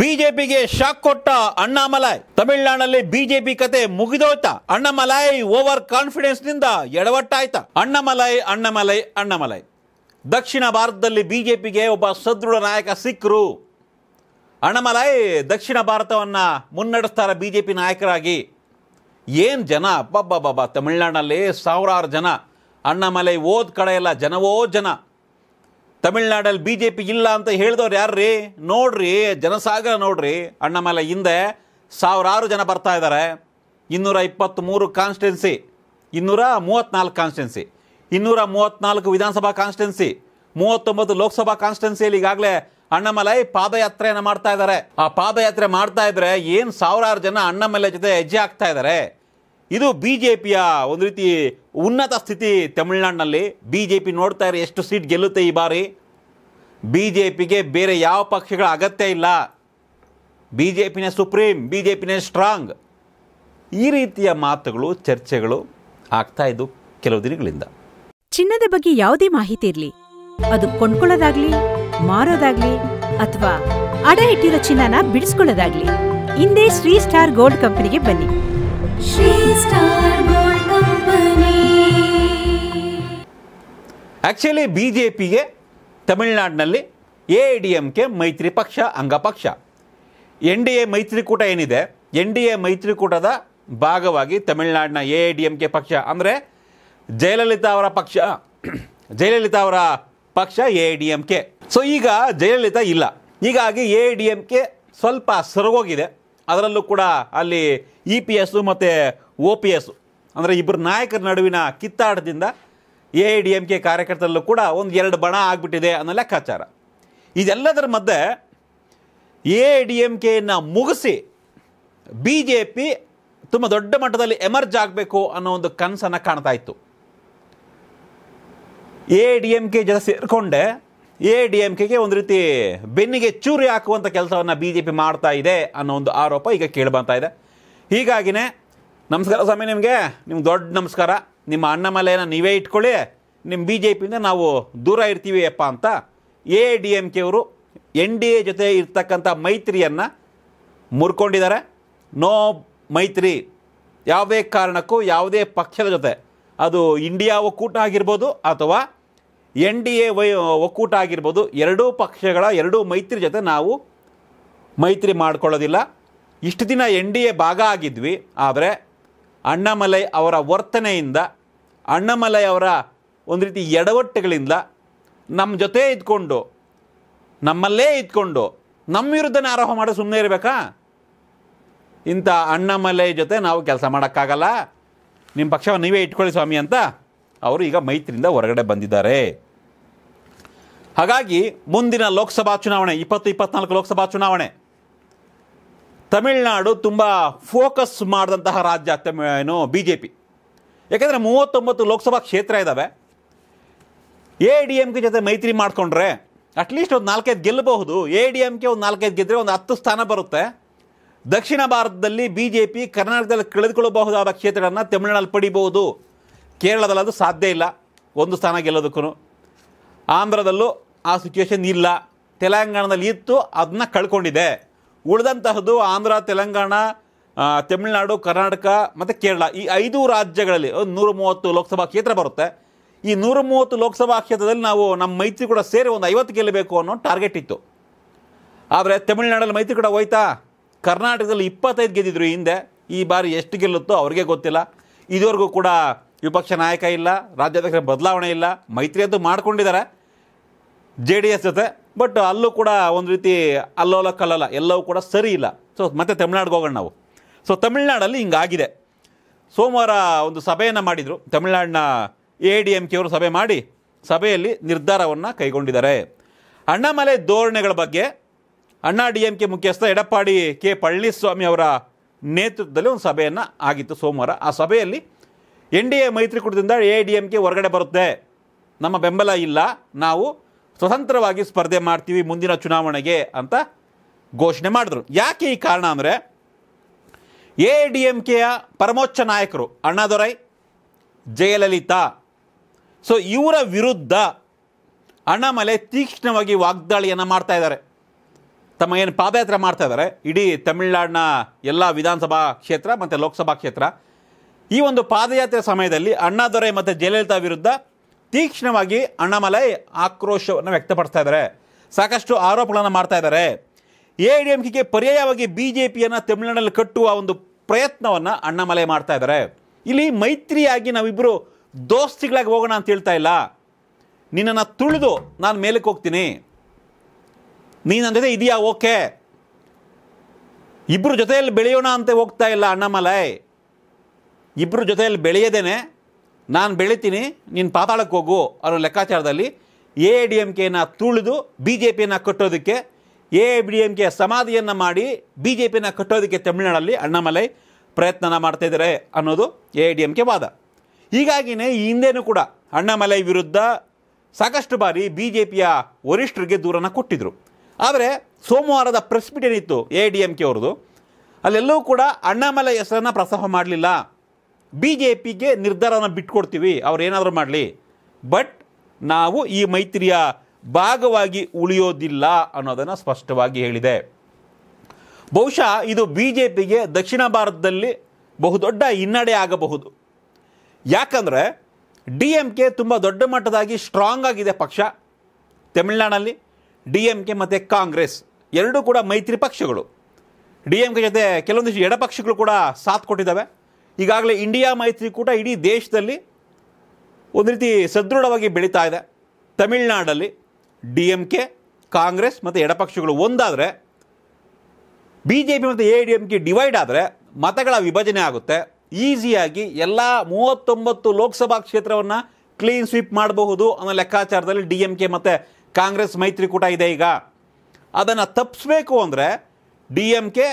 ಬಿಜೆಪಿಗೆ ಶಾಕ್ ಕೊಟ್ಟ ಅಣ್ಣಾಮಲೈ ತಮಿಳುನಾಡಲ್ಲಿ ಬಿಜೆಪಿ ಕತೆ ಮುಗಿದೋಯ್ತ ಅಣ್ಣಾಮಲೈ ಓವರ್ ಕಾನ್ಫಿಡೆನ್ಸ್ ನಿಂದ ಎಡವಟ್ಟಾಯ್ತ ಅಣ್ಣಮಲೈ ಅಣ್ಣಮಲೈ ಅಣ್ಣಮಲೈ ದಕ್ಷಿಣ ಭಾರತದಲ್ಲಿ ಬಿಜೆಪಿಗೆ ಒಬ್ಬ ಸದೃಢ ನಾಯಕ ಸಿಕ್ಕರು ಅಣ್ಣಮಲೈ ದಕ್ಷಿಣ ಭಾರತವನ್ನ ಮುನ್ನಡೆಸ್ತಾರೆ ಬಿಜೆಪಿ ನಾಯಕರಾಗಿ ಏನ್ ಜನ ಬಾಬಾ ಬಾಬಾ ತಮಿಳ್ನಾಡಿನಲ್ಲಿ ಸಾವಿರಾರು ಜನ ಅಣ್ಣಮಲೈ ಓದ್ ಕಡೆ ಎಲ್ಲ ಜನವೋ ಜನ ತಮಿಳ್ನಾಡಲ್ಲಿ ಬಿ ಜೆ ಪಿ ಇಲ್ಲ ಅಂತ ಹೇಳಿದವ್ರು ರೀ ನೋಡ್ರಿ ಜನಸಾಗರ ನೋಡ್ರಿ ಅಣ್ಣಮಲೆ ಹಿಂದೆ ಸಾವಿರಾರು ಜನ ಬರ್ತಾ ಇದ್ದಾರೆ ಇನ್ನೂರ ಇಪ್ಪತ್ತ್ಮೂರು ಕಾನ್ಸ್ಟಿಟ್ಯುನ್ಸಿ ಇನ್ನೂರ ಮೂವತ್ತ್ನಾಲ್ಕು ಕಾನ್ಸ್ಟೆನ್ಸಿ ಇನ್ನೂರ ಮೂವತ್ತ್ನಾಲ್ಕು ವಿಧಾನಸಭಾ ಕಾನ್ಸ್ಟೆನ್ಸಿ ಮೂವತ್ತೊಂಬತ್ತು ಲೋಕಸಭಾ ಕಾನ್ಸ್ಟಿಟ್ಯುನ್ಸಿಯಲ್ಲಿ ಈಗಾಗಲೇ ಅಣ್ಣಮಲೈ ಪಾದಯಾತ್ರೆಯನ್ನು ಮಾಡ್ತಾ ಇದ್ದಾರೆ ಆ ಪಾದಯಾತ್ರೆ ಮಾಡ್ತಾ ಇದ್ರೆ ಏನು ಸಾವಿರಾರು ಜನ ಅಣ್ಣಮಲೆ ಜೊತೆ ಹೆಜ್ಜೆ ಆಗ್ತಾ ಇದ್ದಾರೆ ಇದು ಬಿ ಜೆ ಪಿಯ ಒಂದು ರೀತಿ ಉನ್ನತ ಸ್ಥಿತಿ ತಮಿಳ್ನಾಡಿನಲ್ಲಿ ಬಿ ಜೆ ಪಿ ನೋಡ್ತಾ ಇರೋ ಎಷ್ಟು ಸೀಟ್ ಗೆಲ್ಲುತ್ತೆ ಈ ಬಾರಿ ಬಿ ಜೆ ಪಿಗೆ ಬೇರೆ ಯಾವ ಪಕ್ಷಗಳ ಅಗತ್ಯ ಇಲ್ಲ ಬಿ ಜೆ ಪಿನೇ ಸುಪ್ರೀಂ ಬಿ ಜೆ ಪಿನೇ ಸ್ಟ್ರಾಂಗ್ ಈ ರೀತಿಯ ಮಾತುಗಳು ಚರ್ಚೆಗಳು ಆಗ್ತಾ ಇದ್ದು ಕೆಲವು ದಿನಗಳಿಂದ ಚಿನ್ನದ ಬಗ್ಗೆ ಯಾವುದೇ ಮಾಹಿತಿ ಇರಲಿ ಅದು ಕೊಂಡ್ಕೊಳ್ಳೋದಾಗ್ಲಿ ಮಾರೋದಾಗ್ಲಿ ಅಥವಾ ಅಡ ಇಟ್ಟಿರೋ ಚಿನ್ನನ ಬಿಡಿಸ್ಕೊಳ್ಳೋದಾಗ್ಲಿ ಹಿಂದೆ ಶ್ರೀ ಸ್ಟಾರ್ ಗೋಲ್ಡ್ ಕಂಪನಿಗೆ ಬನ್ನಿ ಶ್ರೀ ಸ್ಟಾರ್ ಗೋಲ್ಡ್ ಕಂಪನಿ ಬಿಜೆಪಿಗೆ ತಮಿಳುನಾಡಿನಲ್ಲಿ ಎ ಡಿ ಎಮ್ ಕೆ ಮೈತ್ರಿ ಪಕ್ಷ ಅಂಗಪಕ್ಷ ಎನ್ ಡಿ ಎ ಮೈತ್ರಿಕೂಟ ಏನಿದೆ ಎನ್ ಡಿ ಎ ಮೈತ್ರಿಕೂಟದ ಭಾಗವಾಗಿ ತಮಿಳ್ನಾಡಿನ ಎ ಡಿ ಎಂ ಕೆ ಪಕ್ಷ ಅಂದರೆ ಜಯಲಲಿತಾ ಅವರ ಪಕ್ಷ ಜಯಲಲಿತಾ ಅವರ ಪಕ್ಷ A D M K so ಈಗ ಜಯಲಲಿತಾ ಇಲ್ಲ ಹೀಗಾಗಿ ಎ ಡಿ ಎಮ್ ಕೆ ಸ್ವಲ್ಪ ಸರಗೋಗಿದೆ ಅದರಲ್ಲೂ ಕೂಡ ಅಲ್ಲಿ ಇ ಪಿ ಎಸ್ಸು ಮತ್ತು ಒ ಪಿ ಎಸ್ಸು ಅಂದರೆ ಇಬ್ಬರು ನಾಯಕರ ನಡುವಿನ ಕಿತ್ತಾಟದಿಂದ A I D M K ಕಾರ್ಯಕರ್ತರಲ್ಲೂ ಕೂಡ ಒಂದು ಎರಡು ಬಣ ಆಗಿಬಿಟ್ಟಿದೆ ಅನ್ನೋ ಲೆಕ್ಕಾಚಾರ ಇದೆಲ್ಲದರ ಮಧ್ಯೆ ಎ ಐ ಡಿ ಎಂ ಕೆಯನ್ನು ಮುಗಿಸಿ ಬಿ ಜೆ ಪಿ ತುಂಬ ದೊಡ್ಡ ಮಟ್ಟದಲ್ಲಿ ಎಮರ್ಜ್ ಆಗಬೇಕು ಅನ್ನೋ ಒಂದು ಕನಸನ್ನು ಕಾಣ್ತಾ ಇತ್ತು ಎ ಡಿ ಎಂ ಕೆ ಜೊತೆ ಸೇರಿಕೊಂಡೆ ಎ ಡಿ ಎಂ ಕೆಗೆ ಒಂದು ರೀತಿ ಬೆನ್ನಿಗೆ ಚೂರಿ ಹಾಕುವಂಥ ಕೆಲಸವನ್ನು ಬಿ ಜೆ ಪಿ ಮಾಡ್ತಾ ಇದೆ ಅನ್ನೋ ಒಂದು ಆರೋಪ ಈಗ ಕೇಳಿ ಬಂತಾ ಇದೆ ಹೀಗಾಗಿನೇ ನಮಸ್ಕಾರ ಸ್ವಾಮಿ ನಿಮಗೆ ನಿಮ್ಗೆ ದೊಡ್ಡ ನಮಸ್ಕಾರ ನಿಮ್ಮ ಅಣ್ಣಮಲೆಯನ್ನು ನೀವೇ ಇಟ್ಕೊಳ್ಳಿ ನಿಮ್ಮ ಬಿ ಜೆ ಪಿಯಿಂದ ನಾವು ದೂರ ಇರ್ತೀವಿ ಅಪ್ಪ ಅಂತ ಎ ಡಿ ಎಮ್ ಕೆಯವರು ಎನ್ ಡಿ ಎ ಜೊತೆ ಇರ್ತಕ್ಕಂಥ ಮೈತ್ರಿಯನ್ನು ಮುರ್ಕೊಂಡಿದ್ದಾರೆ ನೋ ಮೈತ್ರಿ ಯಾವುದೇ ಕಾರಣಕ್ಕೂ ಯಾವುದೇ ಪಕ್ಷದ ಜೊತೆ ಅದು ಇಂಡಿಯಾ ಒಕ್ಕೂಟ ಆಗಿರ್ಬೋದು ಅಥವಾ ಎನ್ ಡಿ ಎ ವೈ ಒಕ್ಕೂಟ ಆಗಿರ್ಬೋದು ಎರಡೂ ಪಕ್ಷಗಳ ಎರಡೂ ಮೈತ್ರಿ ಜೊತೆ ನಾವು ಮೈತ್ರಿ ಮಾಡಿಕೊಳ್ಳೋದಿಲ್ಲ ಇಷ್ಟು ದಿನ ಎನ್ ಡಿ ಎ ಭಾಗ ಆಗಿದ್ವಿ ಆದರೆ ಅಣ್ಣಾಮಲೈ ಅವರ ವರ್ತನೆಯಿಂದ ಅಣ್ಣಾಮಲೈ ಅವರ ಒಂದು ರೀತಿ ಎಡವಟ್ಟುಗಳಿಂದ ನಮ್ಮ ಜೊತೆ ಇದ್ಕೊಂಡು ನಮ್ಮಲ್ಲೇ ಇದ್ಕೊಂಡು ನಮ್ಮ ವಿರುದ್ಧನೇ ಆರೋಪ ಮಾಡೋ ಸುಮ್ಮನೆ ಇರಬೇಕಾ ಇಂಥ ಅಣ್ಣಾಮಲೈ ಜೊತೆ ನಾವು ಕೆಲಸ ಮಾಡೋಕ್ಕಾಗಲ್ಲ ನಿಮ್ಮ ಪಕ್ಷವನ್ನು ನೀವೇ ಇಟ್ಕೊಳ್ಳಿ ಸ್ವಾಮಿ ಅಂತ ಅವರು ಈಗ ಮೈತ್ರಿಯಿಂದ ಹೊರಗಡೆ ಬಂದಿದ್ದಾರೆ ಹಾಗಾಗಿ ಮುಂದಿನ ಲೋಕಸಭಾ ಚುನಾವಣೆ ಇಪ್ಪತ್ತು ಇಪ್ಪತ್ನಾಲ್ಕು ಲೋಕಸಭಾ ಚುನಾವಣೆ ತಮಿಳುನಾಡು ತುಂಬ ಫೋಕಸ್ ಮಾಡಿದಂತಹ ರಾಜ್ಯ ತಮಿ ಏನು ಬಿ ಜೆ ಪಿ ಯಾಕೆಂದರೆ ಮೂವತ್ತೊಂಬತ್ತು ಲೋಕಸಭಾ ಕ್ಷೇತ್ರ ಇದ್ದಾವೆ ಎ ಡಿ ಎಮ್ ಕೆ ಜೊತೆ ಮೈತ್ರಿ ಮಾಡಿಕೊಂಡ್ರೆ ಅಟ್ಲೀಸ್ಟ್ ಒಂದು ನಾಲ್ಕೈದು ಗೆಲ್ಲಬಹುದು ಎ ಡಿ ಎಮ್ ಕೆ ಒಂದು ನಾಲ್ಕೈದು ಗೆದ್ದರೆ ಒಂದು ಹತ್ತು ಸ್ಥಾನ ಬರುತ್ತೆ ದಕ್ಷಿಣ ಭಾರತದಲ್ಲಿ ಬಿ ಜೆ ಪಿ ಕರ್ನಾಟಕದಲ್ಲಿ ಕಳೆದುಕೊಳ್ಳಬಹುದಾದ ಕ್ಷೇತ್ರಗಳನ್ನು ತಮಿಳುನಾಡಲ್ಲಿ ಪಡಿಬಹುದು ಕೇರಳದಲ್ಲಿ ಅದು ಸಾಧ್ಯ ಇಲ್ಲ ಒಂದು ಸ್ಥಾನ ಗೆಲ್ಲೋದಕ್ಕೂ ಆಂಧ್ರದಲ್ಲೂ ಆ ಸಿಚುವೇಶನ್ ಇಲ್ಲ ತೆಲಂಗಾಣದಲ್ಲಿ ಇತ್ತು ಅದನ್ನ ಕಳ್ಕೊಂಡಿದೆ ಉಳಿದಂತಹದ್ದು ಆಂಧ್ರ ತೆಲಂಗಾಣ ತಮಿಳುನಾಡು ಕರ್ನಾಟಕ ಮತ್ತು ಕೇರಳ ಈ ಐದು ರಾಜ್ಯಗಳಲ್ಲಿ ಒಂದು ನೂರ ಮೂವತ್ತು ಲೋಕಸಭಾ ಕ್ಷೇತ್ರ ಬರುತ್ತೆ ಈ ನೂರ ಮೂವತ್ತು ಲೋಕಸಭಾ ಕ್ಷೇತ್ರದಲ್ಲಿ ನಾವು ನಮ್ಮ ಮೈತ್ರಿ ಕೂಡ ಸೇರಿ ಒಂದು ಐವತ್ತು ಗೆಲ್ಲಬೇಕು ಅನ್ನೋ ಟಾರ್ಗೆಟ್ ಇತ್ತು ಆದರೆ ತಮಿಳುನಾಡಲ್ಲಿ ಮೈತ್ರಿ ಕೂಡ ಹೋಯ್ತಾ ಕರ್ನಾಟಕದಲ್ಲಿ ಇಪ್ಪತ್ತೈದು ಗೆದ್ದಿದ್ರು ಹಿಂದೆ ಈ ಬಾರಿ ಎಷ್ಟು ಗೆಲ್ಲುತ್ತೋ ಅವ್ರಿಗೆ ಗೊತ್ತಿಲ್ಲ ಇದುವರೆಗೂ ಕೂಡ ವಿಪಕ್ಷ ನಾಯಕ ಇಲ್ಲ ರಾಜ್ಯಾಧ್ಯಕ್ಷರ ಬದಲಾವಣೆ ಇಲ್ಲ ಮೈತ್ರಿ ಅಂತೂ ಮಾಡ್ಕೊಂಡಿದ್ದಾರೆ ಜೆ ಡಿ ಎಸ್ ಜೊತೆ ಬಟ್ ಅಲ್ಲೂ ಕೂಡ ಒಂದು ರೀತಿ ಅಲ್ಲೋಲ ಕಲ್ಲಲ್ಲ ಎಲ್ಲವೂ ಕೂಡ ಸರಿ ಇಲ್ಲ ಸೊ ಮತ್ತೆ ತಮಿಳ್ನಾಡಿಗೆ ಹೋಗೋಣ ನಾವು ಸೊ ತಮಿಳ್ನಾಡಲ್ಲಿ ಹಿಂಗಾಗಿದೆ ಸೋಮವಾರ ಒಂದು ಸಭೆಯನ್ನು ಮಾಡಿದರು ತಮಿಳ್ನಾಡಿನ ಎ ಡಿ ಎಂ ಕೆಯವರು ಸಭೆ ಮಾಡಿ ಸಭೆಯಲ್ಲಿ ನಿರ್ಧಾರವನ್ನು ಕೈಗೊಂಡಿದ್ದಾರೆ ಅಣ್ಣಾಮಲೆ ಧೋರಣೆಗಳ ಬಗ್ಗೆ ಅಣ್ಣಾ ಡಿ ಎಂ ಕೆ ಮುಖ್ಯಸ್ಥ ಎಡಪ್ಪಾಡಿ ಕೆ ಪಳನಿಸ್ವಾಮಿ ಅವರ ನೇತೃತ್ವದಲ್ಲಿ ಒಂದು ಸಭೆಯನ್ನು ಆಗಿತ್ತು ಸೋಮವಾರ ಆ ಸಭೆಯಲ್ಲಿ ಎನ್ ಡಿ ಎ ಮೈತ್ರಿಕೂಟದಿಂದ ಎ ಡಿ ಎಂ ಕೆ ಹೊರಗಡೆ ಬರುತ್ತೆ ನಮ್ಮ ಬೆಂಬಲ ಇಲ್ಲ ನಾವು ಸ್ವತಂತ್ರವಾಗಿ ಸ್ಪರ್ಧೆ ಮಾಡ್ತೀವಿ ಮುಂದಿನ ಚುನಾವಣೆಗೆ ಅಂತ ಘೋಷಣೆ ಮಾಡಿದ್ರು ಯಾಕೆ ಈ ಕಾರಣ ಅಂದರೆ ಎ ಡಿ ಎಂ ಕೆಯ ಪರಮೋಚ್ಚ ನಾಯಕರು ಅಣ್ಣಾದೊರೈ ಜಯಲಲಿತಾ ಸೊ ಇವರ ವಿರುದ್ಧ ಅಣ್ಣಾಮಲೆ ತೀಕ್ಷ್ಣವಾಗಿ ವಾಗ್ದಾಳಿಯನ್ನು ಮಾಡ್ತಾ ಇದ್ದಾರೆ ತಮ್ಮ ಏನು ಪಾದಯಾತ್ರೆ ಮಾಡ್ತಾ ಇದ್ದಾರೆ ಇಡೀ ತಮಿಳುನಾಡಿನ ಎಲ್ಲ ವಿಧಾನಸಭಾ ಕ್ಷೇತ್ರ ಮತ್ತು ಲೋಕಸಭಾ ಕ್ಷೇತ್ರ ಈ ಒಂದು ಪಾದಯಾತ್ರೆ ಸಮಯದಲ್ಲಿ ಅಣ್ಣಾದೊರೈ ಮತ್ತು ಜಯಲಲಿತಾ ವಿರುದ್ಧ ತೀಕ್ಷ್ಣವಾಗಿ ಅಣ್ಣಾಮಲೈ ಆಕ್ರೋಶವನ್ನು ವ್ಯಕ್ತಪಡಿಸ್ತಾ ಇದ್ದಾರೆ ಸಾಕಷ್ಟು ಆರೋಪಗಳನ್ನು ಮಾಡ್ತಾ ಇದ್ದಾರೆ ಎ ಡಿ ಎಂ ಪರ್ಯಾಯವಾಗಿ ಬಿ ಜೆ ಪಿಯನ್ನು ತಮಿಳುನಾಡಲ್ಲಿ ಕಟ್ಟುವ ಒಂದು ಪ್ರಯತ್ನವನ್ನು ಅಣ್ಣಾಮಲೈ ಮಾಡ್ತಾ ಇದ್ದಾರೆ ಇಲ್ಲಿ ಮೈತ್ರಿಯಾಗಿ ನಾವಿಬ್ಬರು ದೋಸ್ತಿಗಳಾಗಿ ಹೋಗೋಣ ಅಂತ ಹೇಳ್ತಾ ಇಲ್ಲ ನಿನ್ನನ್ನು ತುಳಿದು ನಾನು ಮೇಲಕ್ಕೆ ಹೋಗ್ತೀನಿ ನೀನು ನನ್ನ ಜೊತೆ ಇದೆಯಾ ಓಕೆ ಇಬ್ಬರು ಜೊತೆಯಲ್ಲಿ ಬೆಳೆಯೋಣ ಅಂತ ಹೋಗ್ತಾ ಇಲ್ಲ ಅಣ್ಣಾಮಲೈ ಇಬ್ಬರು ಜೊತೆಯಲ್ಲಿ ಬೆಳೆಯದೇನೆ ನಾನು ಬೆಳಿತೀನಿ ನೀನು ಪಾತಾಳಕ್ಕೆ ಹೋಗು ಅನ್ನೋ ಲೆಕ್ಕಾಚಾರದಲ್ಲಿ ಎ ಡಿ ಎಮ್ ಕೆನ ತುಳಿದು ಬಿ ಜೆ ಪಿಯನ್ನು ಕಟ್ಟೋದಕ್ಕೆ ಎ ಡಿ ಎಮ್ ಕೆ ಸಮಾಧಿಯನ್ನು ಮಾಡಿ ಬಿ ಜೆ ಪಿನ ಕಟ್ಟೋದಕ್ಕೆ ತಮಿಳುನಾಡಲ್ಲಿ ಅಣ್ಣಾಮಲೈ ಪ್ರಯತ್ನನ ಮಾಡ್ತಾಯಿದ್ದಾರೆ ಅನ್ನೋದು ಎ ಡಿ ಎಮ್ ಕೆ ವಾದ ಹೀಗಾಗಿನೇ ಈ ಹಿಂದೆನೂ ಕೂಡ ಅಣ್ಣಾಮಲೈ ವಿರುದ್ಧ ಸಾಕಷ್ಟು ಬಾರಿ ಬಿ ಜೆ ಪಿಯ ವರಿಷ್ಠರಿಗೆ ದೂರನ್ನು ಕೊಟ್ಟಿದ್ದರು ಆದರೆ ಸೋಮವಾರದ ಪ್ರೆಸ್ ಮೀಟ್ ಏನಿತ್ತು ಎ ಡಿ ಎಮ್ ಕೆ ಅವ್ರದ್ದು ಅಲ್ಲೆಲ್ಲವೂ ಕೂಡ ಅಣ್ಣಾಮಲೈ ಹೆಸರನ್ನು ಪ್ರಸ್ತಾಪ ಮಾಡಲಿಲ್ಲ ಬಿ ಜೆ ಪಿಗೆ ನಿರ್ಧಾರನ ಬಿಟ್ಕೊಡ್ತೀವಿ ಅವ್ರು ಏನಾದರೂ ಮಾಡಲಿ ಬಟ್ ನಾವು ಈ ಮೈತ್ರಿಯ ಭಾಗವಾಗಿ ಉಳಿಯೋದಿಲ್ಲ ಅನ್ನೋದನ್ನು ಸ್ಪಷ್ಟವಾಗಿ ಹೇಳಿದೆ ಬಹುಶಃ ಇದು ಬಿ ಜೆ ಪಿಗೆ ದಕ್ಷಿಣ ಭಾರತದಲ್ಲಿ ಬಹುದೊಡ್ಡ ಹಿನ್ನಡೆ ಆಗಬಹುದು ಯಾಕಂದರೆ ಡಿ ಎಮ್ ಕೆ ತುಂಬ ದೊಡ್ಡ ಮಟ್ಟದಾಗಿ ಸ್ಟ್ರಾಂಗ್ ಆಗಿದೆ ಪಕ್ಷ ತಮಿಳ್ನಾಡಲ್ಲಿ ಡಿ ಎಮ್ ಕೆ ಮತ್ತು ಕಾಂಗ್ರೆಸ್ ಎರಡೂ ಕೂಡ ಮೈತ್ರಿ ಪಕ್ಷಗಳು ಡಿ ಎಮ್ ಕೆ ಜೊತೆ ಕೆಲವೊಂದಿಷ್ಟು ಎಡಪಕ್ಷಗಳು ಕೂಡ ಸಾಥ್ ಕೊಟ್ಟಿದ್ದಾವೆ ಈಗಾಗಲೇ ಇಂಡಿಯಾ ಮೈತ್ರಿಕೂಟ ಇಡೀ ದೇಶದಲ್ಲಿ ಒಂದು ರೀತಿ ಸದೃಢವಾಗಿ ಬೆಳೀತಾ ಇದೆ ತಮಿಳ್ನಾಡಲ್ಲಿ ಡಿ ಎಮ್ ಕೆ ಕಾಂಗ್ರೆಸ್ ಮತ್ತು ಎಡಪಕ್ಷಗಳು ಒಂದಾದರೆ ಬಿ ಜೆ ಪಿ ಮತ್ತು A D M K divide ಆದರೆ ಮತಗಳ ವಿಭಜನೆ ಆಗುತ್ತೆ ಈಸಿಯಾಗಿ ಎಲ್ಲ ಮೂವತ್ತೊಂಬತ್ತು ಲೋಕಸಭಾ ಕ್ಷೇತ್ರವನ್ನು ಕ್ಲೀನ್ ಸ್ವೀಪ್ ಮಾಡಬಹುದು ಅನ್ನೋ ಲೆಕ್ಕಾಚಾರದಲ್ಲಿ ಡಿ ಎಮ್ ಕೆ ಮತ್ತು ಕಾಂಗ್ರೆಸ್ ಮೈತ್ರಿಕೂಟ ಇದೆ ಈಗ ಅದನ್ನು ತಪ್ಪಿಸ್ಬೇಕು ಅಂದರೆ ಡಿ ಎಮ್ ಕೆ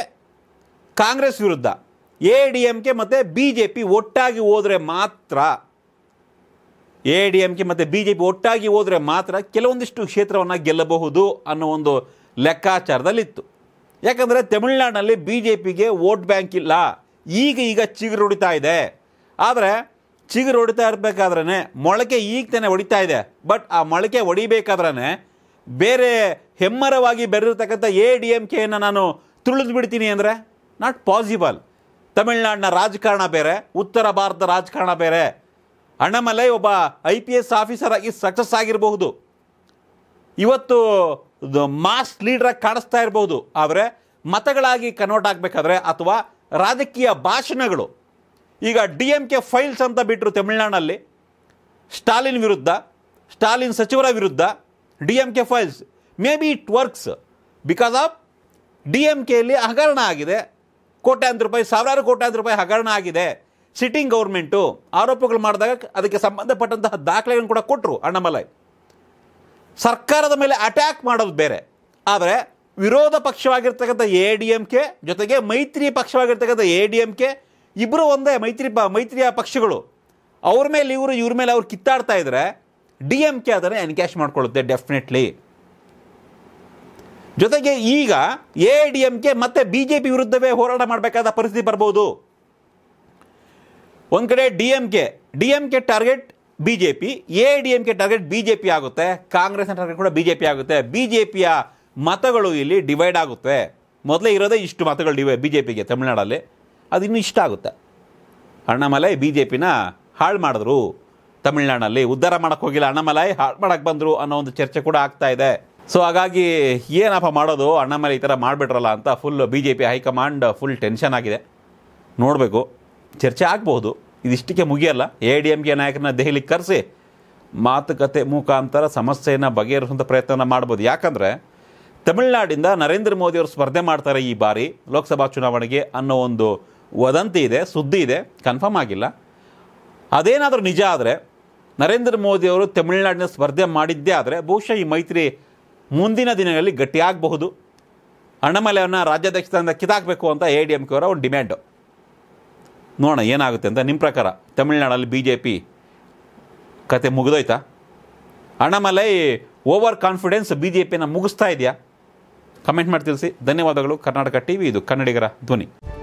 ಕಾಂಗ್ರೆಸ್ ವಿರುದ್ಧ ಎ ಡಿ ಎಮ್ ಕೆ ಮತ್ತು ಬಿ ಜೆ ಪಿ ಒಟ್ಟಾಗಿ ಹೋದರೆ ಮಾತ್ರ ಎ ಡಿ ಎಮ್ ಕೆ ಮತ್ತು ಬಿ ಜೆ ಪಿ ಒಟ್ಟಾಗಿ ಹೋದರೆ ಮಾತ್ರ ಕೆಲವೊಂದಿಷ್ಟು ಕ್ಷೇತ್ರವನ್ನು ಗೆಲ್ಲಬಹುದು ಅನ್ನೋ ಒಂದು ಲೆಕ್ಕಾಚಾರದಲ್ಲಿತ್ತು ಯಾಕಂದರೆ ತಮಿಳ್ನಾಡಿನಲ್ಲಿ ಬಿ ಜೆ ಪಿಗೆ ವೋಟ್ ಬ್ಯಾಂಕ್ ಇಲ್ಲ ಈಗ ಈಗ ಚಿಗುರು ಹೊಡಿತಾ ಇದೆ ಆದರೆ ಚಿಗುರು ಹೊಡಿತಾ ಇರಬೇಕಾದ್ರೆ ಮೊಳಕೆ ಈಗ ತಾನೇ ಹೊಡಿತಾ ಇದೆ ಬಟ್ ಆ ಮೊಳಕೆ ಹೊಡಿಬೇಕಾದ್ರೆ ಬೇರೆ ಹೆಮ್ಮರವಾಗಿ ಬೆರೆದಿರ್ತಕ್ಕಂಥ ಎ ಡಿ ಎಮ್ ಕೆಯನ್ನು ನಾನು ತುಳಿದು ಬಿಡ್ತೀನಿ ಅಂದರೆ ನಾಟ್ ಪಾಸಿಬಲ್ ತಮಿಳ್ನಾಡಿನ ರಾಜಕಾರಣ ಬೇರೆ ಉತ್ತರ ಭಾರತದ ರಾಜಕಾರಣ ಬೇರೆ ಅಣ್ಣಮಲೈ ಒಬ್ಬ ಐ ಪಿ ಎಸ್ ಆಫೀಸರ್ ಆಗಿ ಸಕ್ಸಸ್ ಆಗಿರಬಹುದು ಇವತ್ತು ಮಾಸ್ ಲೀಡ್ರಾಗಿ ಕಾಣಿಸ್ತಾ ಇರಬಹುದು ಆದರೆ ಮತಗಳಾಗಿ ಕನ್ವರ್ಟ್ ಆಗಬೇಕಾದ್ರೆ ಅಥವಾ ರಾಜಕೀಯ ಭಾಷಣಗಳು ಈಗ ಡಿ ಎಮ್ ಕೆ ಫೈಲ್ಸ್ ಅಂತ ಬಿಟ್ಟರು ತಮಿಳ್ನಾಡಲ್ಲಿ ಸ್ಟಾಲಿನ್ ವಿರುದ್ಧ ಸ್ಟಾಲಿನ್ ಸಚಿವರ ವಿರುದ್ಧ D M K files maybe it works because of D M ಕೆಯಲ್ಲಿ ಹಗರಣ ಆಗಿದೆ ಕೋಟ್ಯಾಂತರ ರೂಪಾಯಿ ಸಾವಿರಾರು ಕೋಟ್ಯಾಂತರ ರೂಪಾಯಿ ಹಗರಣ ಆಗಿದೆ ಸಿಟ್ಟಿಂಗ್ ಗೌರ್ಮೆಂಟು ಆರೋಪಗಳು ಮಾಡಿದಾಗ ಅದಕ್ಕೆ ಸಂಬಂಧಪಟ್ಟಂತಹ ದಾಖಲೆಗಳನ್ನು ಕೂಡ ಕೊಟ್ಟರು ಅಣ್ಣಮಲೈ ಸರ್ಕಾರದ ಮೇಲೆ ಅಟ್ಯಾಕ್ ಮಾಡೋದು ಬೇರೆ ಆದರೆ ವಿರೋಧ ಪಕ್ಷವಾಗಿರ್ತಕ್ಕಂಥ ಎ ಡಿ ಎಂ ಕೆ ಜೊತೆಗೆ ಮೈತ್ರಿ ಪಕ್ಷವಾಗಿರ್ತಕ್ಕಂಥ ಎ ಡಿ ಎಂ ಕೆ ಇಬ್ಬರು ಒಂದೇ ಮೈತ್ರಿ ಪ ಮೈತ್ರಿಯ ಪಕ್ಷಗಳು ಅವ್ರ ಮೇಲೆ ಇವರು ಇವ್ರ ಮೇಲೆ ಅವ್ರು ಕಿತ್ತಾಡ್ತಾ ಇದ್ದರೆ ಡಿ ಎಂ ಕೆ ಅದನ್ನು ಎನ್ಕ್ಯಾಶ್ ಮಾಡ್ಕೊಳ್ಳುತ್ತೆ ಡೆಫಿನೆಟ್ಲಿ ಜೊತೆಗೆ ಈಗ ಎ ಡಿ ಎಂ ಕೆ ಮತ್ತೆ ಬಿ ಜೆ ಪಿ ವಿರುದ್ಧವೇ ಹೋರಾಟ ಮಾಡಬೇಕಾದ ಪರಿಸ್ಥಿತಿ ಬರ್ಬೋದು ಒಂದು ಕಡೆ D M K D M K target B J P A D M K target B J P ಆಗುತ್ತೆ ಕಾಂಗ್ರೆಸ್ನ ಟಾರ್ಗೆಟ್ ಕೂಡ ಬಿ ಜೆ ಪಿ ಆಗುತ್ತೆ ಬಿ ಜೆ ಪಿಯ ಮತಗಳು ಇಲ್ಲಿ ಡಿವೈಡ್ ಆಗುತ್ತೆ ಮೊದಲೇ ಇರೋದೇ ಇಷ್ಟು ಮತಗಳು ಡಿವೈ ಬಿ ಜೆ ಪಿಗೆ ತಮಿಳ್ನಾಡಲ್ಲಿ ಅದು ಇನ್ನೂ ಇಷ್ಟ ಆಗುತ್ತೆ ಅಣ್ಣಮಲೈ ಬಿ ಜೆ ಪಿನ ಹಾಳು ಮಾಡಿದ್ರು ತಮಿಳ್ನಾಡಲ್ಲಿ ಉದ್ಧಾರ ಮಾಡೋಕ್ಕೆ ಹೋಗಿಲ್ಲ ಅಣ್ಣಾಮಲೈ ಹಾಳು ಮಾಡೋಕ್ಕೆ ಬಂದರು ಅನ್ನೋ ಒಂದು ಚರ್ಚೆ ಕೂಡ ಆಗ್ತಾ ಇದೆ ಸೊ ಹಾಗಾಗಿ ಏನಪ್ಪ ಮಾಡೋದು ಅಣ್ಣ ಮೇಲೆ ಈ ಥರ ಮಾಡಿಬಿಟ್ರಲ್ಲ ಅಂತ full B J P high command full tension ಆಗಿದೆ ನೋಡಬೇಕು ಚರ್ಚೆ ಆಗ್ಬೋದು ಇದಿಷ್ಟಕ್ಕೆ ಮುಗಿಯಲ್ಲ ಎ ಡಿ ಎಮ್ ಕೆ ನಾಯಕರನ್ನ ದೆಹಲಿ ಕರೆಸಿ ಮಾತುಕತೆ ಮುಖಾಂತರ ಸಮಸ್ಯೆಯನ್ನು ಬಗೆಹರಿಸುವಂಥ ಪ್ರಯತ್ನ ಮಾಡ್ಬೋದು ಯಾಕಂದರೆ ತಮಿಳುನಾಡಿಂದ ನರೇಂದ್ರ ಮೋದಿಯವರು ಸ್ಪರ್ಧೆ ಮಾಡ್ತಾರೆ ಈ ಬಾರಿ ಲೋಕಸಭಾ ಚುನಾವಣೆಗೆ ಅನ್ನೋ ಒಂದು ವದಂತಿ ಇದೆ ಸುದ್ದಿ ಇದೆ ಕನ್ಫರ್ಮ್ ಆಗಿಲ್ಲ ಅದೇನಾದರೂ ನಿಜ ಆದರೆ ನರೇಂದ್ರ ಮೋದಿಯವರು ತಮಿಳುನಾಡಿನ ಸ್ಪರ್ಧೆ ಮಾಡಿದ್ದೇ ಆದರೆ ಬಹುಶಃ ಈ ಮೈತ್ರಿ ಮುಂದಿನ ದಿನಗಳಲ್ಲಿ ಗಟ್ಟಿಯಾಗಬಹುದು ಅಣ್ಣಮಲೆಯವನ್ನು ರಾಜ್ಯಾಧ್ಯಕ್ಷತೆಯಿಂದ ಕಿತ್ತಾಕಬೇಕು ಅಂತ ಎ ಡಿ ಎಮ್ ಕೆ ಅವರ ಒಂದು ಡಿಮ್ಯಾಂಡು ನೋಡೋಣ ಏನಾಗುತ್ತೆ ಅಂತ ನಿಮ್ಮ ಪ್ರಕಾರ ತಮಿಳುನಾಡಲ್ಲಿ ಬಿ ಜೆ ಪಿ ಕತೆ ಮುಗಿದೋಯ್ತಾ Annamalai over confidence B J ಪಿನ ಮುಗಿಸ್ತಾ ಇದೆಯಾ ಕಮೆಂಟ್ ಮಾಡಿ ತಿಳಿಸಿ ಧನ್ಯವಾದಗಳು ಕರ್ನಾಟಕ ಟಿ ವಿ ಇದು ಕನ್ನಡಿಗರ ಧ್ವನಿ